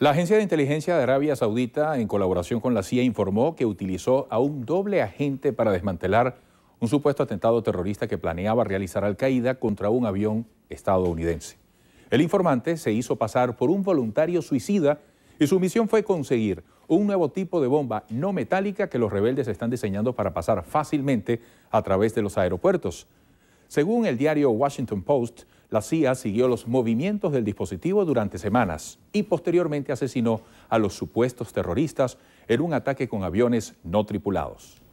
La Agencia de Inteligencia de Arabia Saudita, en colaboración con la CIA, informó que utilizó a un doble agente para desmantelar un supuesto atentado terrorista que planeaba realizar Al-Qaeda contra un avión estadounidense. El informante se hizo pasar por un voluntario suicida y su misión fue conseguir un nuevo tipo de bomba no metálica que los rebeldes están diseñando para pasar fácilmente a través de los aeropuertos. Según el diario Washington Post, la CIA siguió los movimientos del dispositivo durante semanas y posteriormente asesinó a los supuestos terroristas en un ataque con aviones no tripulados.